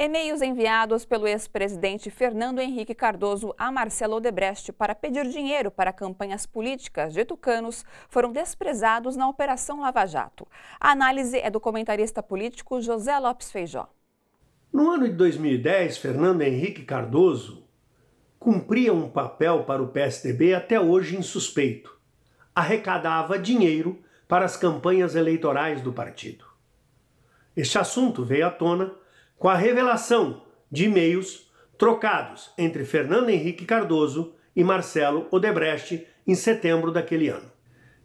E-mails enviados pelo ex-presidente Fernando Henrique Cardoso a Marcelo Odebrecht para pedir dinheiro para campanhas políticas de tucanos foram desprezados na Operação Lava Jato. A análise é do comentarista político José Lopes Feijó. No ano de 2010, Fernando Henrique Cardoso cumpria um papel para o PSDB até hoje insuspeito. Arrecadava dinheiro para as campanhas eleitorais do partido. Este assunto veio à tona com a revelação de e-mails trocados entre Fernando Henrique Cardoso e Marcelo Odebrecht em setembro daquele ano.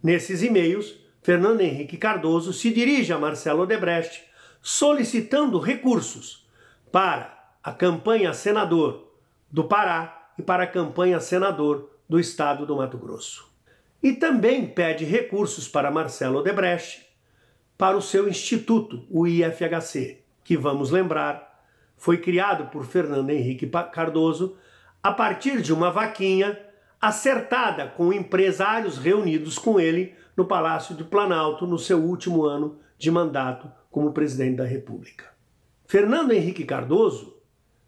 Nesses e-mails, Fernando Henrique Cardoso se dirige a Marcelo Odebrecht solicitando recursos para a campanha senador do Pará e para a campanha senador do estado do Mato Grosso. E também pede recursos para Marcelo Odebrecht para o seu instituto, o IFHC, que vamos lembrar, foi criado por Fernando Henrique Cardoso a partir de uma vaquinha acertada com empresários reunidos com ele no Palácio do Planalto no seu último ano de mandato como presidente da República. Fernando Henrique Cardoso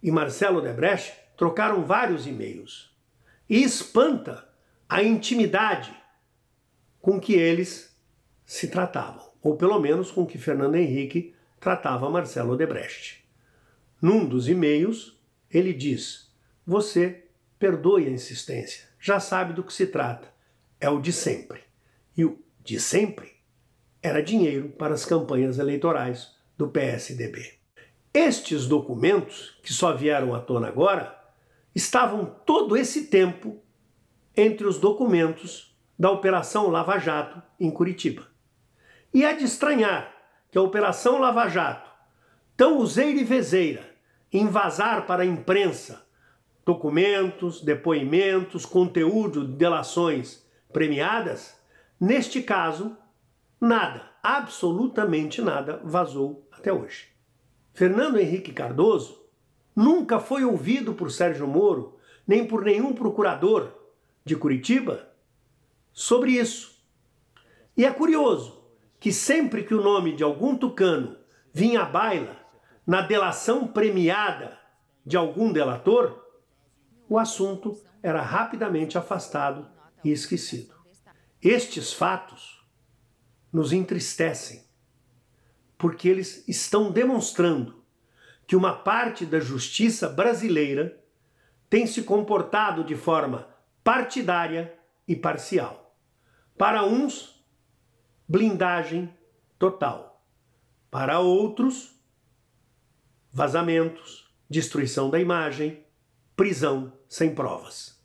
e Marcelo Debrecht trocaram vários e-mails e espanta a intimidade com que eles se tratavam, ou pelo menos com que Fernando Henrique tratava Marcelo Odebrecht. Num dos e-mails, ele diz: Você perdoe a insistência, já sabe do que se trata, é o de sempre. E o de sempre era dinheiro para as campanhas eleitorais do PSDB. Estes documentos, que só vieram à tona agora, estavam todo esse tempo entre os documentos da Operação Lava Jato em Curitiba. E é de estranhar que a Operação Lava Jato, tão useira e vezeira, invasar para a imprensa documentos, depoimentos, conteúdo, delações premiadas, neste caso, nada, absolutamente nada vazou até hoje. Fernando Henrique Cardoso nunca foi ouvido por Sérgio Moro, nem por nenhum procurador de Curitiba sobre isso. E é curioso, que sempre que o nome de algum tucano vinha à baila na delação premiada de algum delator, o assunto era rapidamente afastado e esquecido. Estes fatos nos entristecem, porque eles estão demonstrando que uma parte da justiça brasileira tem se comportado de forma partidária e parcial. Para uns, blindagem total. Para outros, vazamentos, destruição da imagem, prisão sem provas.